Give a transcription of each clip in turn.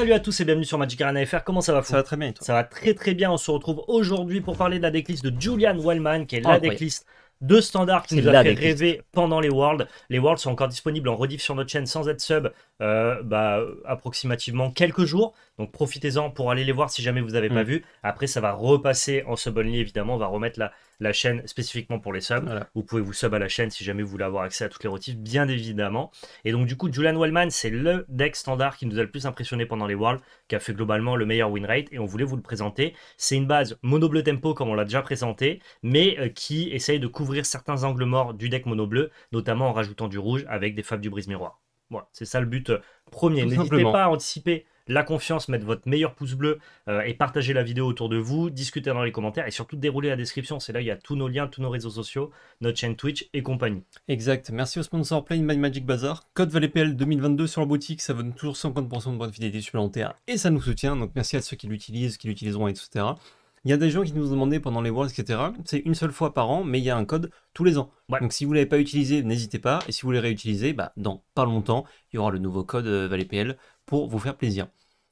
Salut à tous et bienvenue sur Magic Arena FR. Comment ça va Ça va très bien Ça va très très bien. On se retrouve aujourd'hui pour parler de la decklist de Julian Wellman, qui est la déclisse decklist de standard qui nous a fait rêver pendant les Worlds. Les Worlds sont encore disponibles en rediff sur notre chaîne sans être sub, euh, bah, approximativement quelques jours. Donc profitez-en pour aller les voir si jamais vous n'avez pas mm. vu. Après, ça va repasser en sub only évidemment. On va remettre la, la chaîne spécifiquement pour les subs. Vous pouvez vous sub à la chaîne si jamais vous voulez avoir accès à toutes les rotifs, bien évidemment. Et donc, du coup, Julian Wellman, c'est le deck standard qui nous a le plus impressionné pendant les Worlds, qui a fait globalement le meilleur win rate, et on voulait vous le présenter. C'est une base mono-bleu tempo, comme on l'a déjà présenté, mais euh, qui essaye de couvrir certains angles morts du deck mono-bleu, notamment en rajoutant du rouge avec des fables du brise-miroir. Voilà, c'est ça le but euh, premier. N'hésitez pas à anticiper la confiance, mettre votre meilleur pouce bleu euh, et partager la vidéo autour de vous, discuter dans les commentaires et surtout dérouler la description. C'est là où il y a tous nos liens, tous nos réseaux sociaux, notre chaîne Twitch et compagnie. Exact. Merci au sponsor Play My Magic Bazaar. Code ValetPL 2022 sur la boutique, ça donne toujours 50% de de fidélité supplémentaires et ça nous soutient. Donc merci à ceux qui l'utilisent, qui l'utiliseront, etc. Il y a des gens qui nous ont demandé pendant les Worlds, etc. C'est une seule fois par an, mais il y a un code tous les ans. Donc si vous ne l'avez pas utilisé, n'hésitez pas. Et si vous voulez réutiliser, bah, dans pas longtemps, il y aura le nouveau code euh, PL pour vous faire plaisir.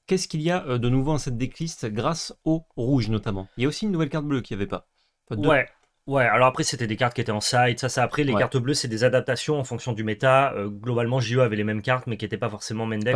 Qu'est-ce qu'il y a euh, de nouveau en cette décliste grâce au rouge notamment Il y a aussi une nouvelle carte bleue qu'il n'y avait pas. ouais. Ouais, alors après, c'était des cartes qui étaient en side. Ça, ça après, les cartes bleues, c'est des adaptations en fonction du méta. Euh, globalement, JE avait les mêmes cartes, mais qui n'étaient pas forcément main deck,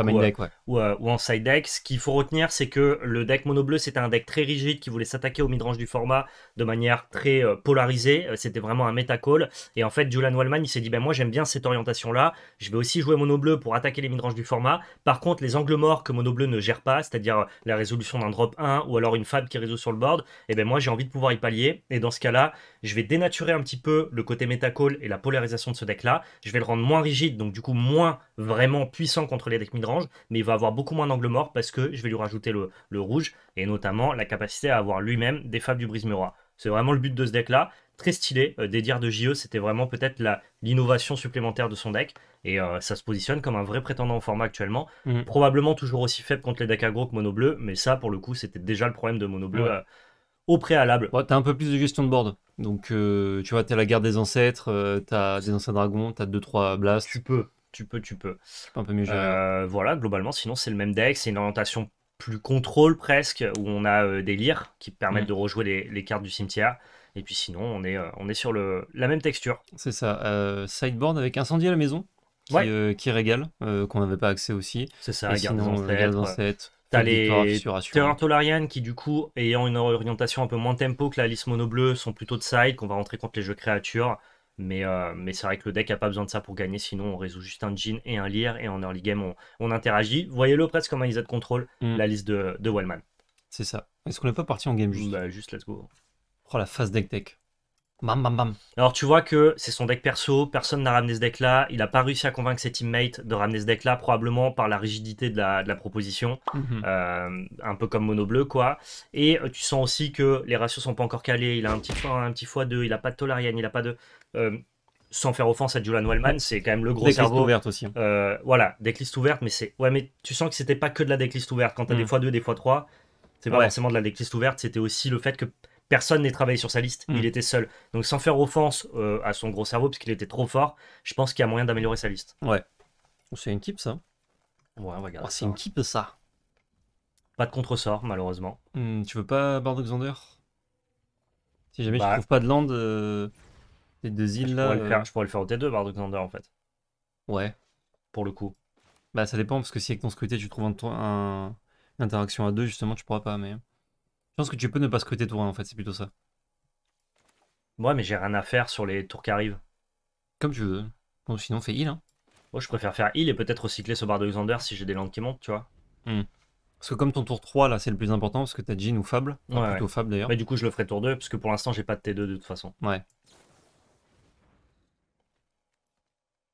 ou, euh, euh, ou, en side deck. Ce qu'il faut retenir, c'est que le deck mono bleu, c'était un deck très rigide qui voulait s'attaquer au midrange du format de manière très polarisée. C'était vraiment un méta call. Et en fait, Julian Wallman, il s'est dit, ben moi, j'aime bien cette orientation-là. Je vais aussi jouer mono bleu pour attaquer les midranges du format. Par contre, les angles morts que mono bleu ne gère pas, c'est-à-dire la résolution d'un drop 1 ou alors une fab qui résout sur le board, et eh ben moi, j'ai envie de pouvoir y pallier. Et dans ce cas-là, je vais dénaturer un petit peu le côté métacall et la polarisation de ce deck-là. Je vais le rendre moins rigide, donc du coup moins vraiment puissant contre les decks midrange, mais il va avoir beaucoup moins d'angle mort parce que je vais lui rajouter le, rouge et notamment la capacité à avoir lui-même des fables du brise miroir. C'est vraiment le but de ce deck-là. Très stylé. Euh, de JE, c'était vraiment peut-être l'innovation supplémentaire de son deck. Et euh, ça se positionne comme un vrai prétendant au format actuellement. Mm. Probablement toujours aussi faible contre les decks aggro que mono bleu, mais ça, pour le coup, c'était déjà le problème de mono bleu. Euh, au préalable. t'as un peu plus de gestion de board. Donc, euh, tu vois, t'as la guerre des ancêtres, euh, t'as des anciens dragons, t'as 2-3 blasts. Tu peux, tu peux, tu peux. Un peu mieux euh, voilà, globalement, sinon, c'est le même deck. C'est une orientation plus contrôle presque, où on a des lyres qui permettent mm. de rejouer les, cartes du cimetière. Et puis sinon, on est, on est sur le, la même texture. C'est ça. sideboard avec incendie à la maison, qui, régale, qu'on n'avait pas accès aussi. C'est ça, Et des ancêtres. T'as les Tolarian qui, du coup, ayant une orientation un peu moins tempo que la liste mono bleue, sont plutôt de side, qu'on va rentrer contre les jeux créatures. Mais, euh, mais c'est vrai que le deck a pas besoin de ça pour gagner, sinon on résout juste un jean et un Lear, et en early game, on, interagit. Voyez-le presque comme un ont de contrôle, mm. la liste de, de Wellman. C'est ça. Est-ce qu'on n'est pas parti en game juste bah, Juste let's go. Oh la phase deck deck Bam, bam, bam. Alors tu vois que c'est son deck perso, personne n'a ramené ce deck-là, il n'a pas réussi à convaincre ses teammates de ramener ce deck-là, probablement par la rigidité de la, proposition, mhm. euh, un peu comme Mono Bleu, quoi. Et euh, tu sens aussi que les ratios sont pas encore calés, il a un petit fois un petit fois 2, il a pas de Tolarian, il a pas de... Euh, sans faire offense à Julian Wellman, c'est quand même le gros des cerveau. ouverte aussi. Hein. voilà, decklist ouverte, mais c'est... Ouais, mais tu sens que c'était pas que de la decklist ouverte, quand t'as as des mm. fois deux, des fois 3, c'est pas forcément de la decklist ouverte, c'était aussi le fait que personne n'est travaillé sur sa liste, mm. il était seul. Donc sans faire offense euh, à son gros cerveau, parce qu'il était trop fort, je pense qu'il y a moyen d'améliorer sa liste. Ouais. C'est une keep ça. Ouais, on va ah, c'est une keep ça. Pas de contresort, malheureusement. Hmm, tu veux pas Bardock Si jamais je bah. trouve pas de land, les euh, deux îles je là. Pourrais faire, euh. je pourrais le faire au T2, Bardock en fait. Ouais. Pour le coup. Bah ça dépend, parce que si avec ton scruté tu trouves un, une interaction à deux, justement, tu pourras pas, mais. Je pense que tu peux ne pas scruter tour 1 en fait, c'est plutôt ça. Ouais, mais j'ai rien à faire sur les tours qui arrivent. Comme tu veux. Bon, sinon, fais heal. Hein. Moi, je préfère faire heal et peut-être recycler ce bar Xander si j'ai des landes qui montent, tu vois. Hmm. Parce que comme ton tour 3, là, c'est le plus important, parce que t'as Jean ou Fable. plutôt Fable, d'ailleurs. Mais du coup, je le ferai tour 2, parce que pour l'instant, j'ai pas de T2 de toute façon. Ouais.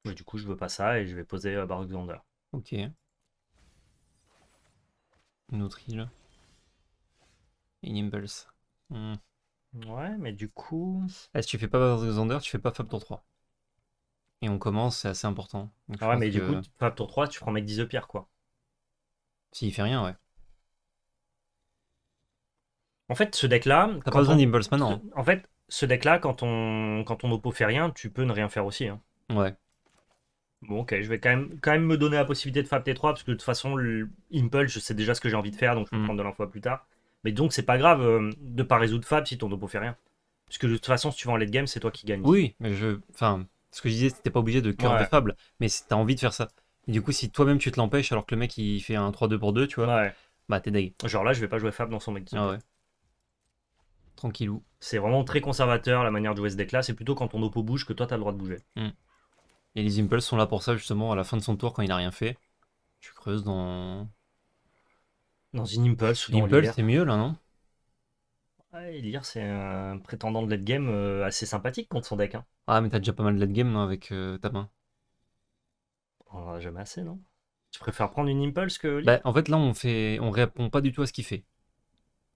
Mais du coup, je veux pas ça et je vais poser euh, de Ok. Une autre île une hmm. Ouais, mais du coup. Eh, si tu fais pas Zander tu fais pas Fab Tour 3. Et on commence, c'est assez important. ah ouais, mais du coup, Fab Tour 3, tu prends mec 10 de pierre, quoi. S'il fait rien, ouais. En fait, ce deck-là. T'as pas besoin d'impulse maintenant. Hein. En fait, ce deck-là, quand, on... quand ton oppo fait rien, tu peux ne rien faire aussi. Hein. Ouais. Bon, ok, je vais quand même, quand même me donner la possibilité de Fab T3, parce que de toute façon, le... Impulse, je sais déjà ce que j'ai envie de faire, donc je vais hmm. prendre de l'info plus tard. Mais donc, c'est pas grave de euh, de pas résoudre Fab si ton dopo fait rien. Parce que de toute façon, si tu vas en late game, c'est toi qui gagnes. Oui, mais je. Enfin, ce que je disais, t'es pas obligé de cœur de Fab, mais t'as envie de faire ça. du coup, si toi-même tu te l'empêches alors que le mec il fait un 3-2 pour 2, tu vois, ouais. bah t'es deg. Genre là, je vais pas jouer Fab dans son mec. Ah ouais. Tranquillou. C'est vraiment très conservateur la manière de jouer ce deck là. C'est plutôt quand ton oppo bouge que toi t'as le droit de bouger. Hmm. Et les Impulse sont là pour ça justement à la fin de son tour quand il n'a rien fait. Tu creuses dans dans une Impulse ou dans Impulse, c'est mieux là, non Ouais, Lire, c'est un prétendant de late game euh, assez sympathique contre son deck. Hein. Ah, mais t'as déjà pas mal de late game non, avec euh, ta main. On en jamais assez, non Tu préfères prendre une Impulse que. Bah, en fait, là, on fait, on répond pas du tout à ce qu'il fait.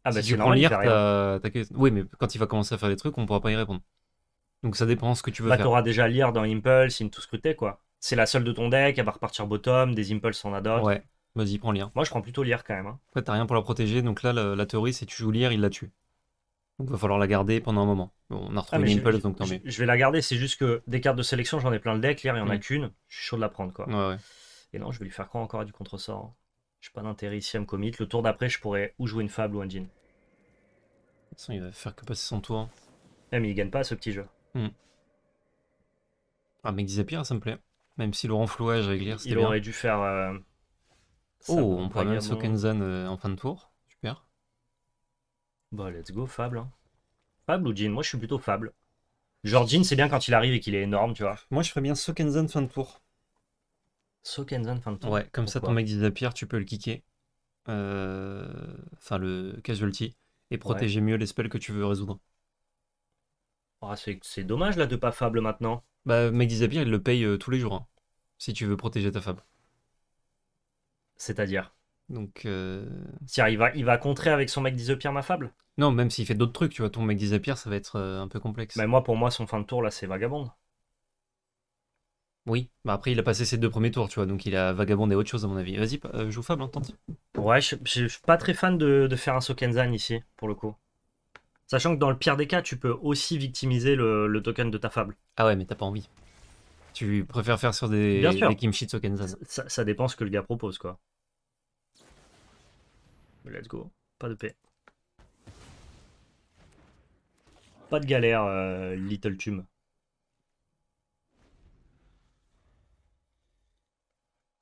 Ah, bah, si tu prends Lire, t'as. Oui, mais quand il va commencer à faire des trucs, on pourra pas y répondre. Donc ça dépend ce que tu veux bah, faire. Bah, t'auras déjà Lire dans Impulse, tout Scruté, quoi. C'est la seule de ton deck, elle va repartir bottom, des Impulse, on a Ouais. Vas-y, prends lire. Moi, je prends plutôt lire quand même. Hein. fait, t'as rien pour la protéger, donc là, la, théorie, c'est tu joues lire, il la tue. Donc va falloir la garder pendant un moment. on a retrouvé ah, donc Je vais la garder, c'est juste que des cartes de sélection, j'en ai plein le deck, lire, il y en a mm. qu'une, je suis chaud de la prendre quoi. Ouais, ouais. Et non, je vais lui faire croire encore à du contresort. Hein. Je suis pas d'intérêt ici à me commit. Le tour d'après, je pourrais ou jouer une fable ou un jean. De toute façon, il va faire que passer son tour. Hein. Eh, mais il gagne pas ce petit jeu. Mm. Ah, mais ça me plaît. Même si Laurent Flouage avec lire, c'était Il aurait dû faire. Euh, oh, on pourrait bien Sokenzan euh, en fin de tour. Super. Bah, let's go, Fable. Hein. Fable ou Jin Moi, je suis plutôt Fable. Genre, Jin, c'est bien quand il arrive et qu'il est énorme, tu vois. Moi, je ferais bien Sokenzan fin de tour. Sokenzan fin de tour Ouais, comme ça, ton mec disappear, tu peux le kicker. Euh, enfin, le casualty. Et protéger mieux les spells que tu veux résoudre. Ah, c'est dommage, là, de pas Fable maintenant. Bah, mec disappear, il le paye euh, tous les jours. Hein. si tu veux protéger ta Fable. C'est-à-dire donc, euh... il va, il va contrer avec son mec pierre ma fable Non, même s'il fait d'autres trucs, tu vois, ton mec pierre, ça va être euh, un peu complexe. Mais moi, pour moi, son fin de tour, là, c'est Vagabond. Oui, bah après, il a passé ses deux premiers tours, tu vois, donc il a Vagabond et autre chose, à mon avis. Vas-y, euh, joue fable, entends tente. Ouais, je, je, suis pas très fan de, faire un Sokenzan ici, pour le coup. Sachant que dans le pire des cas, tu peux aussi victimiser le, token de ta fable. Ah ouais, mais t'as pas envie. Tu préfères faire sur des, Bien Sokenzan. Ça, ça dépend ce que le gars propose, quoi. Let's go. Pas de paix. Pas de galère, euh, Little Tume.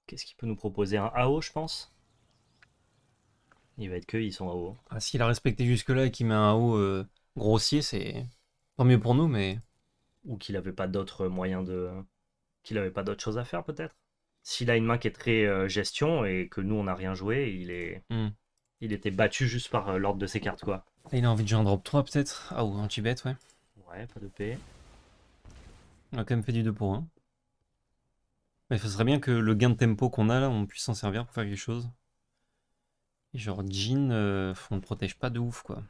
Qu'est-ce qu'il peut nous proposer Un AO, je pense Il va être que, ils sont AO. Ah, S'il a respecté jusque-là et qu'il met un AO euh, grossier, c'est tant mieux pour nous, mais... Ou qu'il avait pas d'autres moyens de... Qu'il n'avait pas d'autres choses à faire, peut-être S'il a une main qui est très euh, gestion et que nous, on n'a rien joué, il est... Hmm. Il était battu juste par euh, l'ordre de ses cartes, quoi. Il a envie de jouer un drop 3 peut-être Ah ou un tibet, ouais. Ouais, pas de paix. On a quand même fait du 2 pour 1. Mais ça serait bien que le gain de tempo qu'on a là, on puisse s'en servir pour faire quelque chose. genre Jean, euh, on le protège pas de ouf quoi.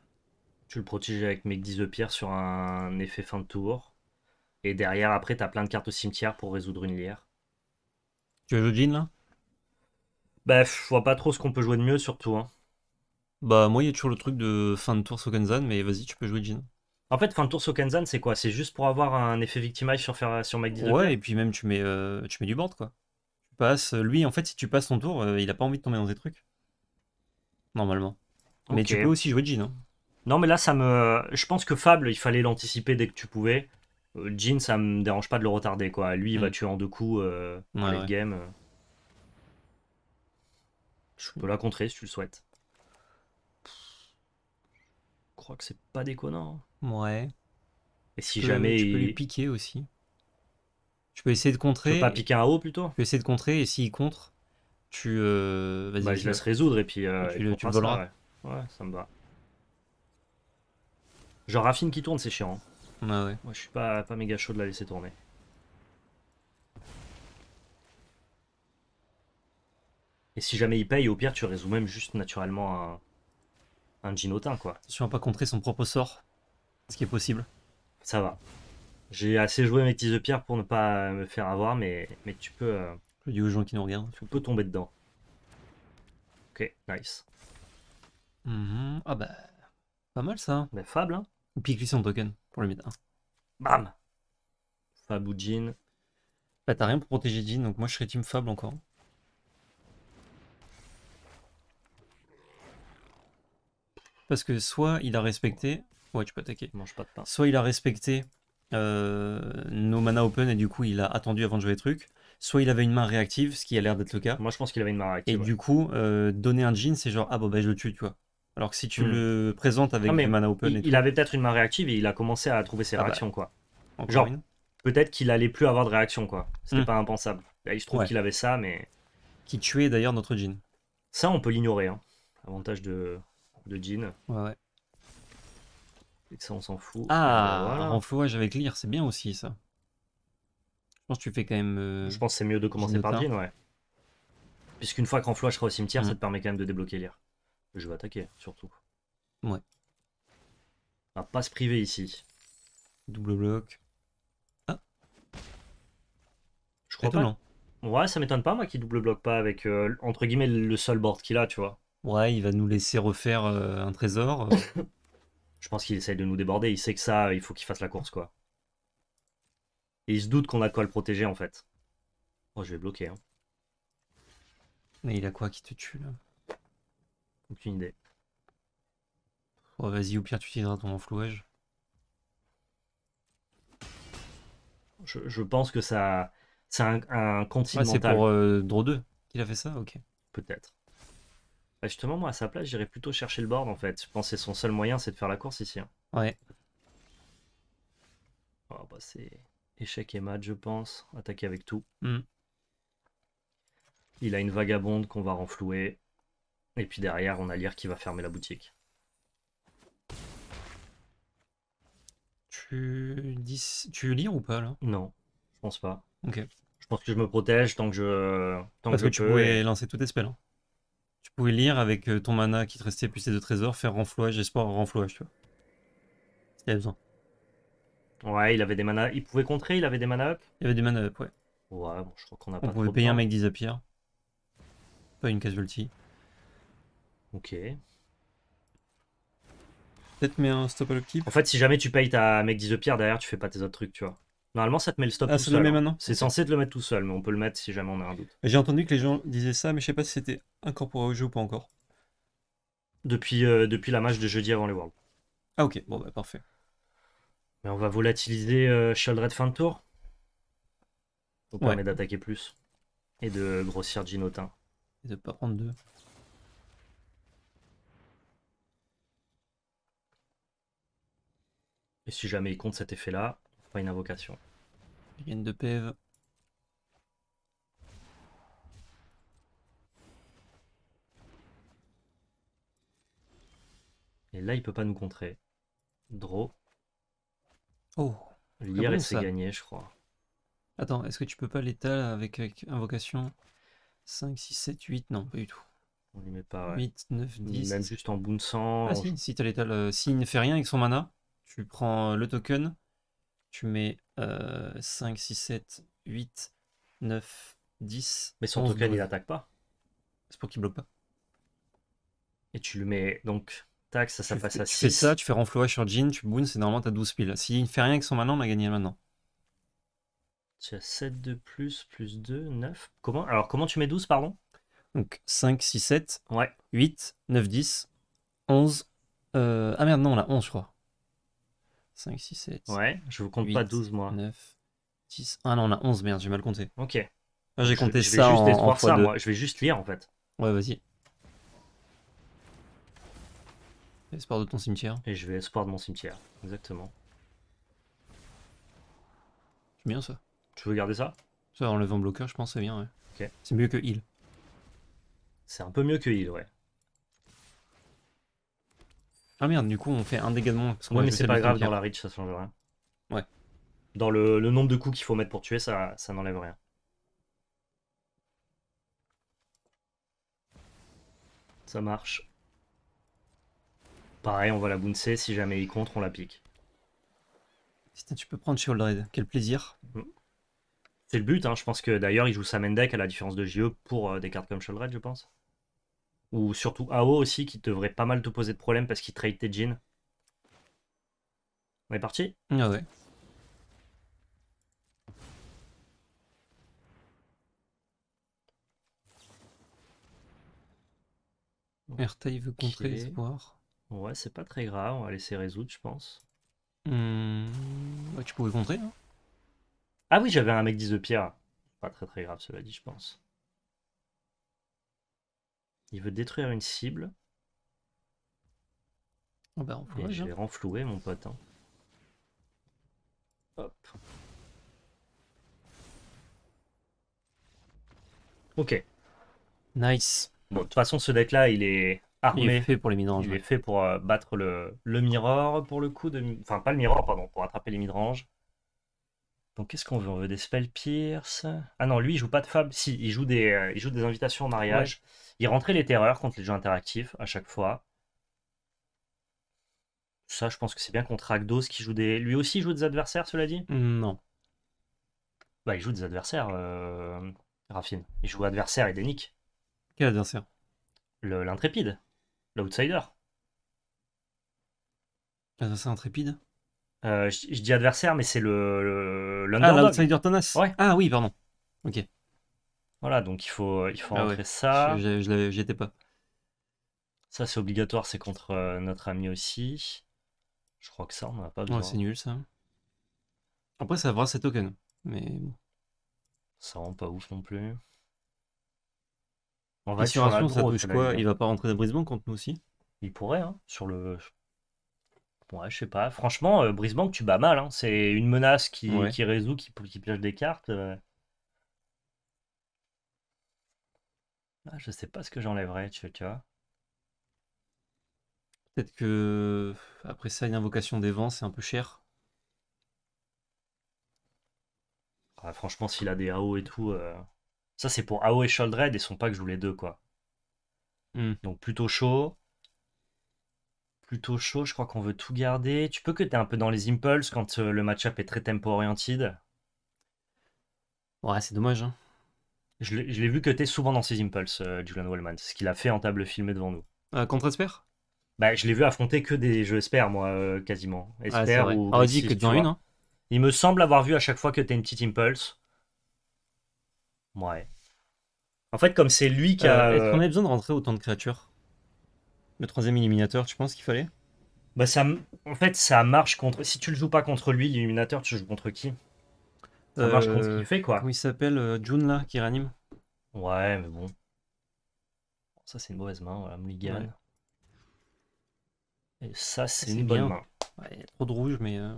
Tu le protèges avec mes 10 de pierre sur un effet fin de tour. Et derrière, après, t'as plein de cartes au cimetière pour résoudre une lière. Tu veux jouer Jean là Bah, je vois pas trop ce qu'on peut jouer de mieux surtout. Hein. Bah, moi, il y a toujours le truc de fin de tour Sokenzan mais vas-y, tu peux jouer Jin. En fait, fin de tour Sokenzan c'est quoi C'est juste pour avoir un effet victimage sur, faire, sur Ouais, et puis même, tu mets, euh, tu mets du board, quoi. Tu passes. Euh, lui, en fait, si tu passes ton tour, euh, il a pas envie de tomber dans des trucs. Normalement. Mais tu peux aussi jouer Jin. Hein. Non, mais là, ça me. Je pense que Fable, il fallait l'anticiper dès que tu pouvais. Jin, ça me dérange pas de le retarder, quoi. Lui, il va mm. tuer en deux coups dans ouais. game. Je peux la contrer si tu le souhaites. Je crois que c'est pas déconnant. Hein. Ouais. Et si jamais. Tu peux lui piquer aussi. Tu peux essayer de contrer. Tu peux pas piquer un haut plutôt Tu peux essayer de contrer et s'il contre, tu. Euh, bah, vas-y. je laisse résoudre et puis. Euh, tu, le, voleras. Ouais. ça me va. Genre Raffine qui tourne, c'est chiant. Hein. Ouais, ouais. Moi, je suis pas, pas méga chaud de la laisser tourner. Et si jamais il paye, au pire, tu résous même juste naturellement un un Ginotin, quoi. tu vas pas contrer son propre sort, ce qui est possible. Ça va. J'ai assez joué mes petits de pierre pour ne pas me faire avoir, mais, mais tu peux. Euh, Je dis aux gens qui nous regardent. Tu peux tomber dedans. Ok, nice. Mhm. Ah bah. Pas mal ça. Mais bah, fable, hein. Ou pique son token pour le mid Bam Fab ou Jean. Bah t'as rien pour protéger Jean, donc moi je serais team Fable encore. Parce que soit il a respecté. Ouais, tu peux attaquer. Mange pas de pain. Soit il a respecté euh, nos mana open et du coup il a attendu avant de jouer le truc. Soit il avait une main réactive, ce qui a l'air d'être le cas. Moi je pense qu'il avait une main réactive. Et du coup, euh, donner un jean, c'est genre ah bon bah je le tue, tu vois. Alors que si tu hmm. le présentes avec mana open. Il, et tout. il avait peut-être une main réactive et il a commencé à trouver ses ah bah, réactions quoi. genre, peut-être qu'il allait plus avoir de réaction quoi. C'était hmm. pas impensable. Bah, il se trouve qu'il avait ça, mais. Qui tuait d'ailleurs notre jean. Ça on peut l'ignorer. Hein. Avantage de de Jean. Ouais, Et ça, on s'en fout. Ah, euh, en avec lire, c'est bien aussi ça. Je pense que tu fais quand même. Euh, je pense c'est mieux de commencer par Jean, ouais. Puisqu'une fois que je sera au cimetière, ça mm. te permet quand même de débloquer lire. Je vais attaquer, surtout. Ouais. On va pas se priver ici. Double bloc. Ah. Je crois pas non Ouais, ça m'étonne pas, moi, qui double bloque pas avec, euh, entre guillemets, le seul board qu'il a, tu vois ouais, il va nous laisser refaire euh, un trésor. Je pense qu'il essaye de nous déborder. Il sait que ça, il faut qu'il fasse la course, quoi. Et il se doute qu'on a quoi le protéger, en fait. Oh, je vais bloquer. Hein. Mais il a quoi qui te tue, là Aucune idée. Oh, vas-y, ou pire, tu utiliseras ton enflouage. Je, pense que ça... C'est un, continental. c'est pour 2 euh, qu'il a fait ça Ok. Peut-être. Bah, justement, moi, à sa place, j'irais plutôt chercher le board, en fait. Je pense que son seul moyen, c'est de faire la course ici. Hein. Ouais. Oh, bah, c'est échec et mat, je pense. Attaquer avec tout. Hmm. Il a une vagabonde qu'on va renflouer. Et puis derrière, on a l'IR qui va fermer la boutique. Tu, dis... tu lis ou pas, là Non, je pense pas. Ok. Je pense que je me protège tant que je. Tant Parce que, tu pouvais lancer tout tes spells. Hein lire avec euh, ton mana qui te restait plus ces deux trésors, faire renflouage, espoir, renflouage, tu vois. Il avait besoin. Ouais, il avait des mana. Il pouvait contrer, il avait des mana up Il avait des mana up, ouais. Ouais, bon, je crois qu'on a On pas pouvait payer un mec 10 pierre Pas une casualty. Ok. Peut-être mets un stop à l'optique. En fait, si jamais tu payes ta mec 10 pierre derrière, tu fais pas tes autres trucs, tu vois. Normalement, ça te met le stop ah, tout seul. Hein. C'est censé te le mettre tout seul, mais on peut le mettre si jamais on a un doute. J'ai entendu que les gens disaient ça, mais je sais pas si c'était incorporé au jeu ou pas encore depuis, euh, depuis la match de jeudi avant les Worlds. Ah ok, bon bah parfait. Mais on va volatiliser euh, fin de tour. Ça permettre d'attaquer plus. Et de grossir Ginotin. Et de pas prendre deux. Et si jamais il compte cet effet-là, pas une invocation. Il de PV. E Et là, il peut pas nous contrer. Draw. Oh. Lire ah bon, gagné, je crois. Attends, est-ce que tu peux pas l'étaler avec, avec, invocation 5, 6, 7, 8 Non, pas du tout. On lui met pas. 8, 9, 10. Même juste en bounçant. Ah si, si tu euh, S'il ne fait rien avec son mana, tu prends euh, le token, tu mets 5, 6, 7, 8, 9, 10. Mais son token, il attaque pas. C'est pour qu'il bloque pas. Et tu lui mets donc Tac, ça, ça passe à 6. Tu ça, tu fais renflouer sur Jean, tu boons, c'est normalement t'as 12 piles. S'il ne fait rien avec son maintenant, on a gagné maintenant. Tu as 7 de plus, plus 2, 9. Comment Alors, comment tu mets 12, pardon Donc, 5, 6, 7, ouais. 8, 9, 10, 11. Ah merde, non, on a 11, je crois. 5, 6, 7. Ouais, je vous compte pas 12, moi. 9, 10. Ah non, on a 11, merde, j'ai mal compté. Ok. Ah, j'ai compté je, ça. Vais juste en, fois ça, moi. Je vais juste lire, en fait. Ouais, vas-y. Espoir de ton cimetière. Et je vais espoir de mon cimetière, exactement. C'est bien ça. Tu veux garder ça Ça, enlève un bloqueur, je pense, c'est bien, ouais. C'est mieux que heal. C'est un peu mieux que heal, ouais. Ah merde, du coup, on fait un dégât de mais c'est pas grave, dans la reach, ça change rien. Ouais. Dans le, nombre de coups qu'il faut mettre pour tuer, ça, ça n'enlève rien. Ça marche. Pareil, on va la bouncer, si jamais il contre, on la pique. tu peux prendre Red, quel plaisir. Hmm. C'est le but, hein. je pense que d'ailleurs il joue sa deck à la différence de JE pour euh, des cartes comme Red je pense. Ou surtout AO aussi, qui devrait pas mal te poser de problème parce qu'il trade tes jeans. On est parti Ah ouais. il veut contrer, Ouais, c'est pas très grave, on va laisser résoudre, je pense. Mmh. tu pouvais contrer. Hein. Ah oui, j'avais un mec 10 de pierre. Pas très très grave, cela dit, je pense. Il veut détruire une cible. On ah bah, je vais renflouer, mon pote. Hein. Hop. Ok. Nice. Bon, de toute façon, ce deck-là, il est il est fait pour les midranges. Il est fait pour battre le, mirror, pour le coup de. Enfin, pas le mirror, pardon, pour attraper les midranges. Donc, qu'est-ce qu'on veut On veut des spells pierce. Ah non, lui, il joue pas de fab. Si, il joue des, euh, il joue des invitations au mariage. Il rentrait les terreurs contre les jeux interactifs à chaque fois. Ça, je pense que c'est bien contre Ragdos qui joue des. Lui aussi, joue des adversaires, cela dit Non. Bah, il joue des adversaires, euh... Il joue adversaire et des nicks. Quel adversaire L'intrépide outsider ah, c'est intrépide euh, je, dis adversaire, mais c'est le, Ah, l'outsider Ah oui, pardon. Ok. Voilà, donc il faut, il faut ah ça. je j'étais pas. Ça, c'est obligatoire, c'est contre euh, notre ami aussi. Je crois que ça, on n'a pas besoin. c'est nul ça. Après, ça va ses tokens. Mais bon. Ça rend pas ouf non plus. On va sur un ça touche quoi Il va pas rentrer à contre nous aussi Il pourrait, hein, sur le. Ouais, je sais pas. Franchement, euh, brisement, tu bats mal. Hein. C'est une menace qui, qui résout, qui, qui pioche des cartes. Euh. Ah, je sais pas ce que j'enlèverais, tu, vois. Peut-être que après ça, une invocation des vents, c'est un peu cher. franchement, s'il a des AO et tout. Euh, ça, c'est pour Ao et Sholdred et son pack, je joue les deux, quoi. Hmm. Donc plutôt chaud. Plutôt chaud, je crois qu'on veut tout garder. Tu peux que t'es un peu dans les impulses quand euh, le match-up est très tempo-oriented. Ouais, c'est dommage. Hein. Je l'ai vu que t'es souvent dans ses impulses, euh, Julian Wellman. C'est ce qu'il a fait en table filmée devant nous. Euh, contre Esper bah, Je l'ai vu affronter que des jeux Esper, moi, quasiment. Esper ah, ou. Ah, dit que dans une. Hein. Il me semble avoir vu à chaque fois que t'es une petite impulse. Ouais. En fait, comme c'est lui qui a. Euh, euh avait besoin de rentrer autant de créatures Le troisième éliminateur, tu penses qu'il fallait Bah, ça. En fait, ça marche contre. Si tu le joues pas contre lui, l'illuminateur, tu joues contre qui Ça marche contre ce qu'il fait, quoi. Comment il s'appelle euh, June, là, qui réanime Ouais, mais bon. Ça, c'est une mauvaise main, voilà, Mulligan. Et ça, c'est une bonne main. Ouais, trop de rouge, mais. Euh,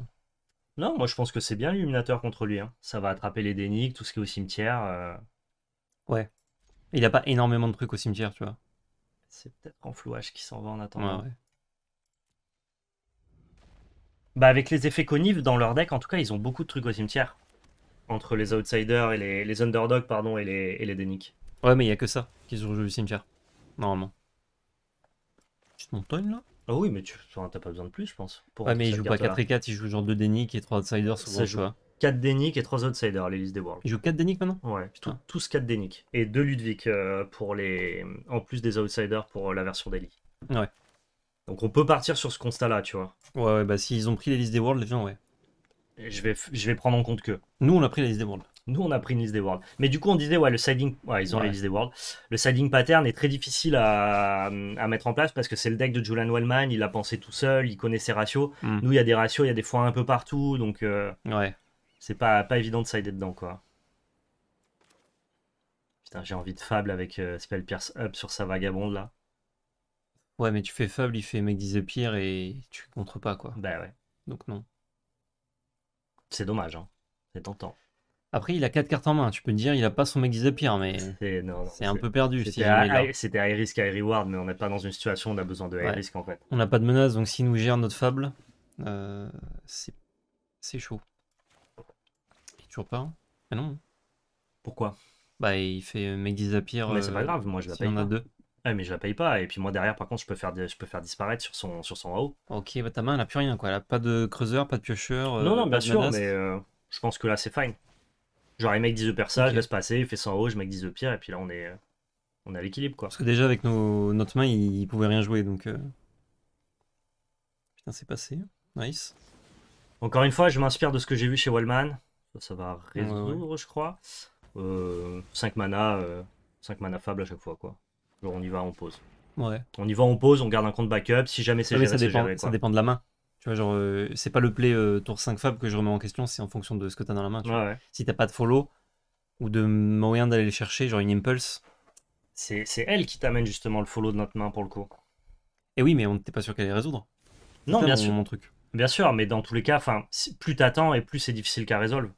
non, moi je pense que c'est bien l'illuminateur contre lui. Hein. Ça va attraper les déniques, tout ce qui est au cimetière. Euh. Ouais. Il a pas énormément de trucs au cimetière, tu vois. c'est peut-être en flouage qui s'en va en attendant. Ouais, Bah avec les effets connives dans leur deck, en tout cas, ils ont beaucoup de trucs au cimetière. Entre les outsiders et les, les underdogs, pardon, et les, et les déniques. Ouais, mais il y a que ça qui ont joué au cimetière. Normalement. Petite montagne là ah oui, mais tu n'as pas besoin de plus, je pense. Pour mais ils jouent pas 4 et 4, ils jouent genre 2 Denik et 3 Outsiders sur Ça choix. 4 Denik et 3 Outsiders, les listes des Worlds. Ils jouent 4 Denik maintenant Ouais, ah. tous 4 Denik Et 2 Ludwig euh, en plus des Outsiders pour la version Daily. Ouais. Donc on peut partir sur ce constat-là, tu vois. Ouais, ouais, bah s'ils ont pris les listes des Worlds, les gens, ouais. je vais, prendre en compte que. Nous, on a pris les listes des Worlds. Nous, on a pris une liste des worlds. Mais du coup, on disait, ouais, le siding, ouais, ils ont la liste des worlds. Le siding pattern est très difficile à, mettre en place parce que c'est le deck de Julian Wellman, il l'a pensé tout seul, il connaît ses ratios. Hmm. Nous, il y a des ratios, il y a des fois un peu partout, donc euh, ouais. c'est pas, pas évident de sider dedans, quoi. Putain, j'ai envie de fable avec euh, Spell Pierce Up sur sa vagabonde, là. Ouais, mais tu fais fable, il fait mec disait pire et tu contre pas, quoi. Bah ouais. Donc non. C'est dommage, hein. C'est tentant. Après, il a 4 cartes en main. Tu peux me dire, il a pas son mec de mais c'est un peu perdu. C'était si high risk, high reward, mais on n'est pas dans une situation où on a besoin de high risk en fait. On n'a pas de menace, donc s'il nous gère notre fable, euh, c'est chaud. Il toujours pas. Hein. mais non. Pourquoi Bah, il fait euh, mec Zapier. Mais c'est pas euh, grave, moi je la paye. Il a deux. mais je la paye pas. Et puis moi derrière, par contre, je peux faire, je peux faire disparaître sur son, sur son Ok, bah, ta main, elle plus rien quoi. Elle a pas de creuseur, pas de piocheur. Non, non, bien sûr, mais je pense que là, c'est fine. Genre, les mecs 10 de laisse passer, il fait 100 haut, je mec 10 de pierre et puis là, on est, euh, on à l'équilibre, quoi. Parce que déjà, avec nos, notre main, il pouvait rien jouer, donc. Euh, putain, c'est passé. Nice. Encore une fois, je m'inspire de ce que j'ai vu chez Wallman. Ça, va résoudre, je crois. 5 euh, mana, 5 mana fable à chaque fois, quoi. Genre, on y va, on pose. Ouais. On y va, on pose, on garde un compte backup. Si jamais c'est géré, ça dépend de la main. Tu vois, genre, euh, c'est pas le play euh, tour 5 fab que je remets en question, c'est en fonction de ce que t'as dans la main. Si t'as pas de follow ou de moyen d'aller le chercher, genre une impulse. C'est elle qui t'amène justement le follow de notre main pour le coup. Et eh oui, mais on n'était pas sûr qu'elle allait résoudre. Non, bien sûr. Mon truc. Bien sûr, mais dans tous les cas, plus t'attends et plus c'est difficile qu'à résolve.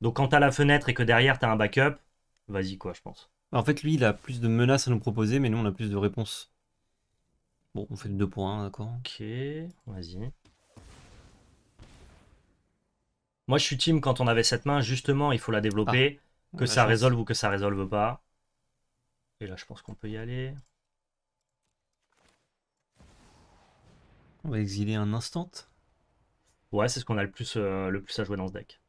Donc quand t'as la fenêtre et que derrière t'as un backup, vas-y quoi, je pense. Bah, en fait, lui, il a plus de menaces à nous proposer, mais nous, on a plus de réponses. Bon, on fait 2 points, d'accord. Ok, vas-y. Moi, je suis team quand on avait cette main, justement, il faut la développer, ah, que ça résolve ou que ça résolve pas. Et là, je pense qu'on peut y aller. On va exiler un instant. Ouais, c'est ce qu'on a le plus, euh, le plus à jouer dans ce deck.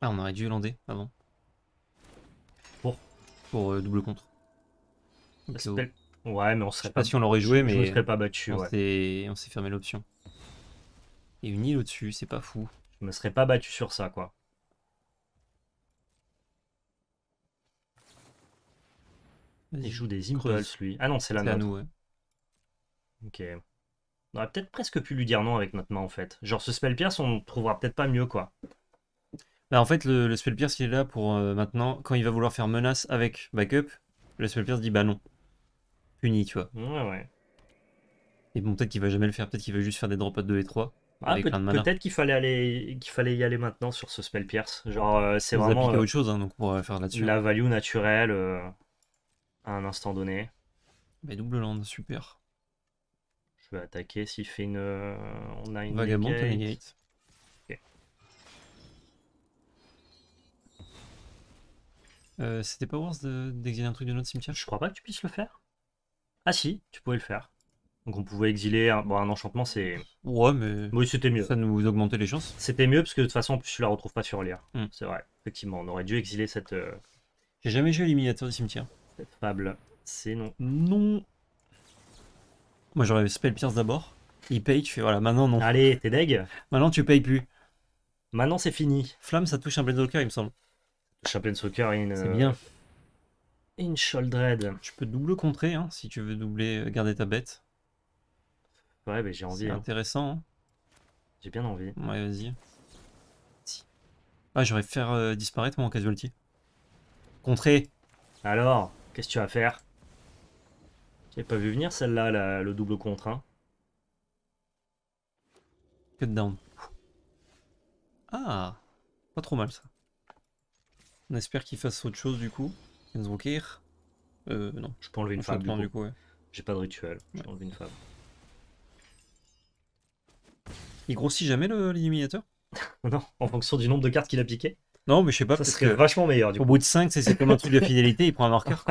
Ah, on aurait dû lander avant. Pour Pour euh, double contre. c'est Ouais, mais on serait pas, si on l'aurait joué, mais on serait pas battu. On s'est fermé l'option. Et une île au-dessus, c'est pas fou. Je me serais pas battu sur ça, quoi. Il joue des Impulse lui. Ah non, c'est la nôtre. ouais. Ok. On aurait peut-être presque pu lui dire non avec notre main, en fait. Genre, ce spell pierce, on trouvera peut-être pas mieux, quoi. Bah, en fait, le, spell pierce, il est là pour euh, maintenant, quand il va vouloir faire menace avec backup, le spell pierce dit bah non. Unique, tu vois. Ouais, ouais. Et bon, peut-être qu'il va jamais le faire, peut-être qu'il va juste faire des à de et 3 Ah, peut- être qu'il fallait aller, qu'il fallait y aller maintenant sur ce spell pierce. Genre, euh, c'est vraiment euh, autre chose, hein, donc pourrait faire là-dessus. La value naturelle euh, à un instant donné. Mais bah, double land, super. Je vais attaquer s'il fait une, on a une vagabond negate. C'était pas worse d'exiler un truc de notre cimetière Je crois pas que tu puisses le faire. Ah si, tu pouvais le faire. Donc on pouvait exiler un, enchantement, c'est. Ouais, mais. Oui, c'était mieux. Ça nous augmentait les chances. C'était mieux parce que de toute façon, en plus, tu la retrouves pas sur l'IA. Hmm. C'est vrai, effectivement, on aurait dû exiler cette. Euh, J'ai jamais joué à l'éliminateur du cimetière. cette fable. C'est non. Non. Moi j'aurais Spell Pierce d'abord. Il paye, tu fais voilà, maintenant non. Allez, t'es deg Maintenant tu payes plus. Maintenant c'est fini. Flamme, ça touche un Blade soccer, il me semble. de Soccer, une. C'est bien. Euh, sholdred. Tu peux double contrer hein, si tu veux doubler, euh, garder ta bête. Ouais, mais j'ai envie. C'est hein. intéressant. Hein. J'ai bien envie. Ouais, vas-y. Ah, j'aurais faire euh, disparaître mon casualty. Contrer Alors, qu'est-ce que tu vas faire J'ai pas vu venir celle-là, le double contre. Hein. Cut down. Ah, pas trop mal ça. On espère qu'il fasse autre chose du coup. Euh, je peux enlever une femme. Du coup, J'ai pas de rituel, je une femme. Il grossit jamais l'illuminateur Non, en fonction du nombre de cartes qu'il a piqué. Non, mais je sais pas. Ça serait vachement meilleur. au bout de 5, c'est comme un truc de fidélité, il prend un marqueur.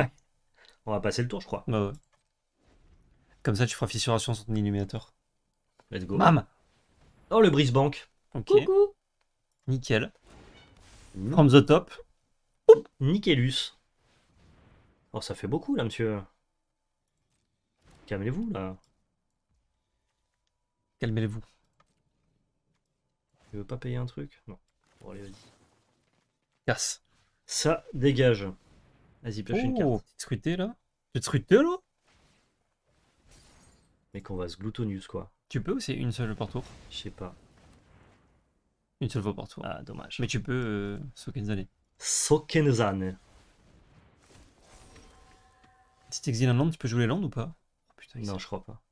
On va passer le tour, je crois. Bah comme ça, tu feras fissuration sur ton illuminateur. Let's go. Bam Oh, le banque. Ok. Nickel. From the top. Nickelus. Oh, ça fait beaucoup là, monsieur. Calmez-vous là. Calmez-vous. Tu veux pas payer un truc Non. Bon, allez, vas-y. Casse. Ça dégage. Vas-y, pioche une oh, carte. te scruté, là. te scruté, là Mais qu'on va se gloutonius quoi. Tu peux ou c'est une seule par tour Je sais pas. Une seule fois par tour. Ah, dommage. Mais tu peux euh, Sokenzane. Sokenzane. Si t'exiles un land, tu peux jouer les landes ou pas oh, putain, Non, je crois pas.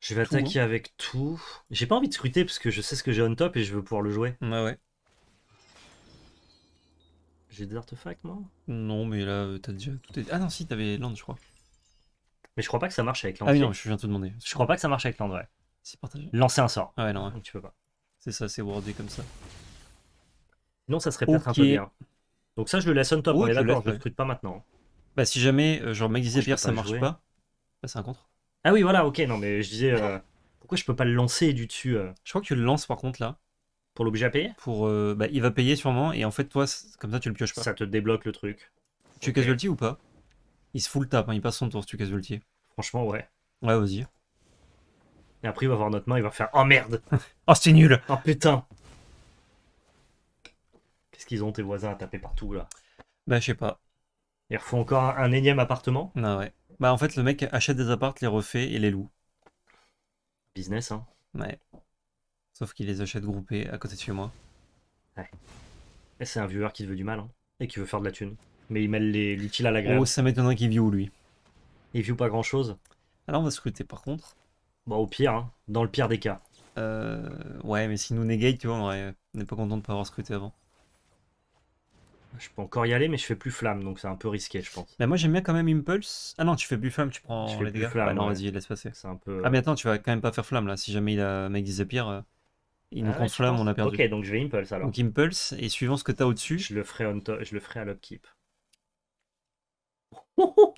Je vais attaquer hein. avec tout. J'ai pas envie de scruter parce que je sais ce que j'ai on top et je veux pouvoir le jouer. Ouais, bah ouais. J'ai des artefacts, moi Non, mais là, euh, t'as déjà tout. Ah non, si, t'avais land, je crois. Mais je crois pas que ça marche avec land. Ah oui, non, je viens de te demander. Je crois pas que ça marche avec land, ouais. C'est Lancer un sort. Ah ouais, non, hein. Donc, tu peux pas. C'est ça, c'est wordé comme ça. Non, ça serait peut-être un peu bien. Donc ça, je le laisse on top, mais oh, on est d'accord, je le scrute pas maintenant. Bah, si jamais, euh, genre, mec disait Pierre, ça marche pas, bah, c'est un contre. Ah oui, voilà, ok, non, mais je disais, euh, pourquoi je peux pas le lancer du dessus euh Je crois que tu le lances par contre là. pour l'obliger à payer Pour, bah, il va payer sûrement, et en fait, toi, comme ça, tu le pioches pas. Ça te débloque le truc. Tu casse ou pas Il se fout le tape, hein, il passe son tour si tu casualty. Franchement, ouais. Ouais, vas-y. Et après, il va voir notre main, il va faire Oh merde Oh, c'est nul Oh putain Qu'est-ce qu'ils ont, tes voisins, à taper partout là Bah, je sais pas. Il refont encore un, énième appartement. Ah ouais. Bah en fait, le mec achète des appartes, les refait et les loue. Business, hein. Ouais. Sauf qu'il les achète groupés à côté de chez moi. Ouais. c'est un viewer qui veut du mal, hein, et qui veut faire de la thune. Mais il mêle l'utile à la grève. Oh, ça m'étonnerait qu'il view, lui. Il view pas grand-chose. Alors on va scruter, par contre. Bon, bah, au pire, hein, dans le pire des cas. Euh, ouais, mais si nous négate, tu vois, on n'est pas content de pas avoir scruté avant. Je peux encore y aller, mais je fais plus flamme, donc c'est un peu risqué, je pense. Mais bah, moi j'aime bien quand même Impulse. Ah non, tu fais plus flamme, tu prends les dégâts. non, vas-y, laisse passer. C'est un peu... Ah mais euh, attends, tu vas quand même pas faire flamme là. Si jamais il a mec disappear, euh, il nous ah, flamme, on a perdu. Ok, donc je vais Impulse alors. Donc Impulse, et suivant ce que t'as au-dessus. Je le ferai, on top, je le ferai à l'upkeep.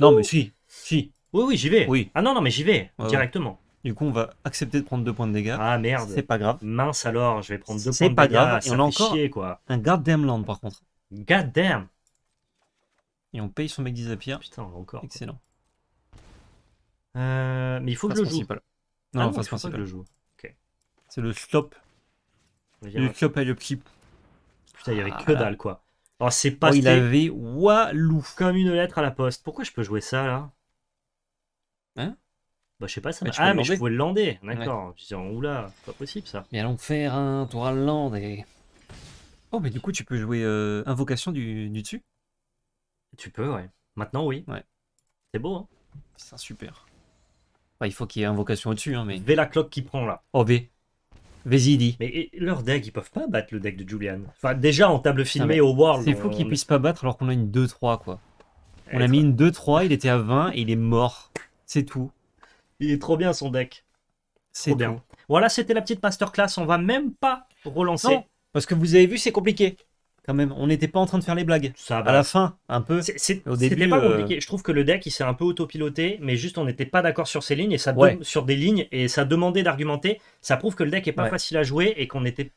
non, mais si, si. Oui, oui, j'y vais. Oui. Ah non, non, mais j'y vais directement. Du coup, on va accepter de prendre deux points de dégâts. Ah merde. C'est pas grave. Mince alors, je vais prendre deux points de dégâts. C'est pas grave. Et on a encore quoi. un Goddamn Land par contre. God damn Et on paye son mec d'Isapia. Putain, encore. Excellent. Euh, mais il faut que, je le joue. Non, ah non, faut que le joue. Ok. C'est le stop. Le stop et le petit. Putain, il y avait ah. que dalle, quoi. Oh, c'est pas. Oh, il avait walou. Comme une lettre à la poste. Pourquoi je peux jouer ça, là Hein bah, je sais pas ça. Bah, m'a... ah, mais je pouvais le lander. D'accord. Ouais. Je disais, oula, pas possible ça. Mais allons faire un tour à le et. Oh, mais du coup, tu peux jouer euh, Invocation du, dessus Tu peux, ouais. Maintenant, oui. Ouais. C'est beau, hein C'est super. il faut qu'il y ait Invocation au-dessus, hein, mais... V la cloque qui prend, là. Oh, V. Vezidi. Mais leur deck, ils peuvent pas battre le deck de Julian. Enfin, déjà, en table ah, filmée au World... C'est fou qu'ils puissent pas battre alors qu'on a une 2-3, quoi. On a eh, mis une 2-3, il était à 20 et il est mort. C'est tout. Il est trop bien, son deck. C'est bien. Voilà, c'était la petite masterclass. On va même pas relancer. Parce que vous avez vu, c'est compliqué. Quand même, on n'était pas en train de faire les blagues. À la fin, un peu. C'était pas euh, compliqué. Je trouve que le deck, il s'est un peu autopiloté, mais juste on n'était pas d'accord sur ces lignes et ça sur des lignes et ça demandait d'argumenter. Ça prouve que le deck est pas facile à jouer et qu'on était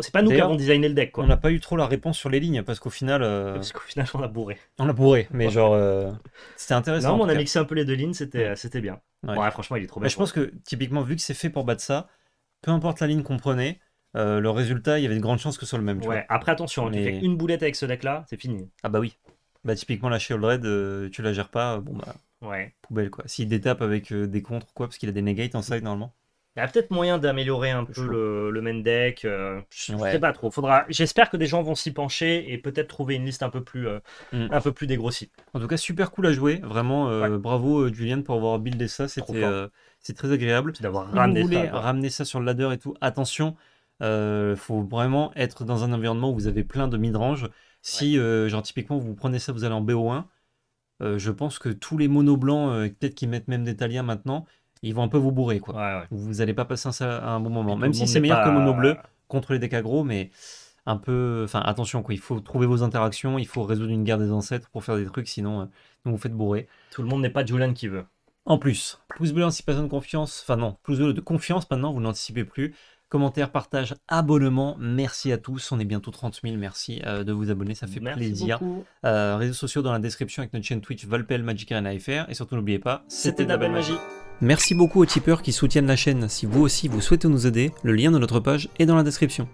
c'est pas nous qui avons designé le deck. On n'a pas eu trop la réponse sur les lignes parce qu'au final. Euh, parce qu'au final, on a bourré. On a bourré, mais genre. Euh, c'était intéressant. Non, on a mixé un peu les deux lignes, c'était bien. Ouais. franchement, il est trop bien. Mais je pense que, typiquement, vu que c'est fait pour battre ça, peu importe la ligne qu'on prenait, euh, le résultat, il y avait une grande chance que ce soit le même. après attention, tu fais une boulette avec ce deck-là, c'est fini. Ah bah oui. Bah typiquement la Shield Red, euh, tu la gères pas, euh, bon bah. Ouais. Poubelle quoi. S'il détape avec des contres quoi, parce qu'il a des negates en side normalement. Il y a peut-être moyen d'améliorer un peu le, main deck. je ne sais pas trop. Faudra. J'espère que des gens vont s'y pencher et peut-être trouver une liste un peu plus, mm. un peu plus dégrossie. En tout cas, super cool à jouer. Vraiment, bravo Julien pour avoir buildé ça. C'était, c'est très agréable. D'avoir ramené, ça sur le ladder et tout. Attention, il euh, faut vraiment être dans un environnement où vous avez plein de midrange. Si, euh, genre, typiquement, vous prenez ça, vous allez en BO1, euh, je pense que tous les monoblancs blancs, peut-être qu'ils mettent même des taliens maintenant, ils vont un peu vous bourrer. quoi. Vous n'allez pas passer un, un bon moment. même si c'est meilleur que mono bleu contre les décagros mais un peu. Enfin, attention, quoi. Il faut trouver vos interactions, il faut résoudre une guerre des ancêtres pour faire des trucs, sinon vous vous faites bourrer. Tout le monde n'est pas Julian qui veut. En plus, pouce bleu personnes de confiance, enfin non, pouce bleu de confiance maintenant, vous n'anticipez plus commentaires, partage, abonnement. Merci à tous. On est bientôt 30 000. Merci euh, de vous abonner. Ça fait plaisir. Euh, réseaux sociaux dans la description avec notre chaîne Twitch Valpel Magic Arena FR. Et surtout, n'oubliez pas, c'était de la belle magie. Merci beaucoup aux tipeurs qui soutiennent la chaîne. Si vous aussi vous souhaitez nous aider, le lien de notre page est dans la description.